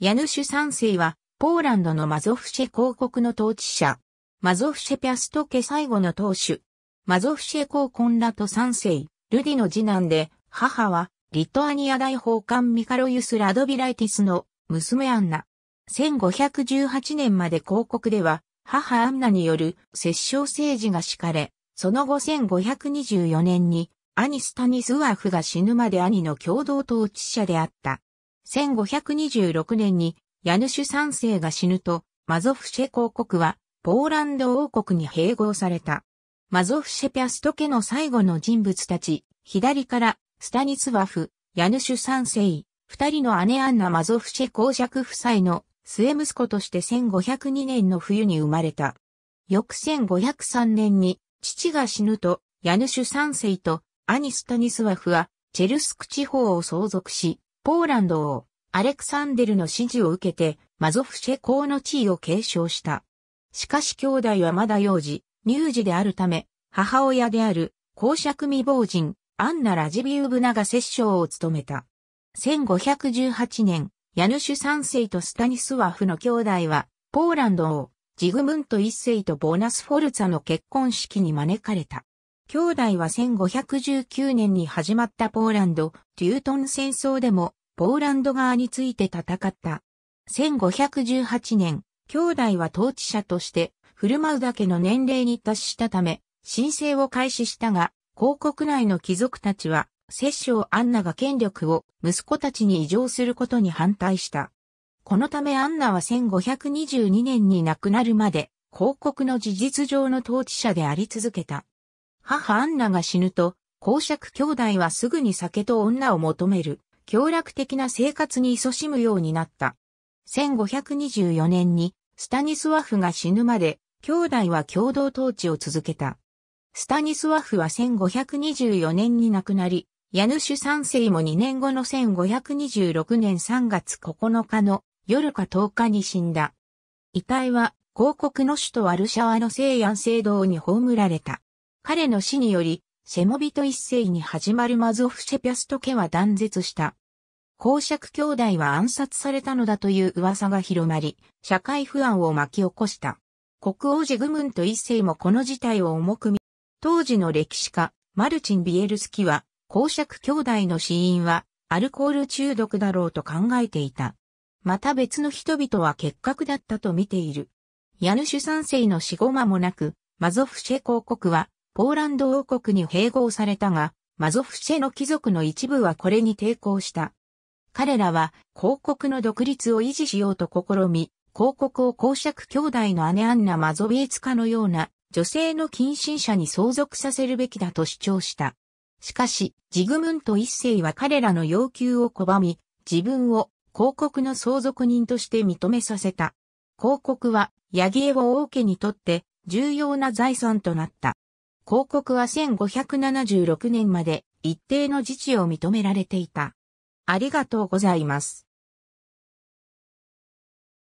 ヤヌシュ三世は、ポーランドのマゾフシェ公国の統治者。マゾフシェピャスト家最後の当主。マゾフシェ公コンラト三世、ルディの次男で、母は、リトアニア大法官ミカロユス・ラドビライティスの娘アンナ。1518年まで公国では、母アンナによる摂政政治が敷かれ、その後1524年に、兄スタニスワーフが死ぬまで兄の共同統治者であった。1526年にヤヌシュ3世が死ぬと、マゾフシェ公国はポーランド王国に併合された。マゾフシェピャスト家の最後の人物たち、左からスタニスワフ、ヤヌシュ3世、二人の姉アンナ・マゾフシェ公爵夫妻の末息子として1502年の冬に生まれた。翌1503年に父が死ぬと、ヤヌシュ3世とアニスタニスワフはチェルスク地方を相続し、ポーランド王、アレクサンデルの指示を受けて、マゾフシェ公の地位を継承した。しかし兄弟はまだ幼児、乳児であるため、母親である、公爵未亡人、アンナ・ラジビウブナが摂政を務めた。1518年、ヤヌシュ三世とスタニスワフの兄弟は、ポーランド王、ジグムント一世とボーナス・フォルツァの結婚式に招かれた。兄弟は1519年に始まったポーランド、テュートン戦争でも、ポーランド側について戦った。1518年、兄弟は統治者として、振る舞うだけの年齢に達したため、申請を開始したが、広告内の貴族たちは、摂政アンナが権力を息子たちに移譲することに反対した。このためアンナは1522年に亡くなるまで、広告の事実上の統治者であり続けた。母アンナが死ぬと、公爵兄弟はすぐに酒と女を求める、協楽的な生活に勤しむようになった。1524年に、スタニスワフが死ぬまで、兄弟は共同統治を続けた。スタニスワフは1524年に亡くなり、家主三世も2年後の1526年3月9日の夜か10日に死んだ。遺体は、広告の首都ワルシャワの西安聖堂に葬られた。彼の死により、セモビト一世に始まるマゾフシェピャスト家は断絶した。公爵兄弟は暗殺されたのだという噂が広まり、社会不安を巻き起こした。国王ジグムント一世もこの事態を重く見、当時の歴史家、マルチン・ビエルスキは、公爵兄弟の死因は、アルコール中毒だろうと考えていた。また別の人々は結核だったと見ている。シュ三世の死後間もなく、マゾフシェ公国はポーランド王国に併合されたが、マゾフシェの貴族の一部はこれに抵抗した。彼らは、広告の独立を維持しようと試み、広告を公爵兄弟の姉アンナ・マゾビエツカのような女性の近親者に相続させるべきだと主張した。しかし、ジグムント一世は彼らの要求を拒み、自分を広告の相続人として認めさせた。広告は、ヤギエを王家にとって重要な財産となった。広告は1576年まで一定の自治を認められていた。ありがとうございます。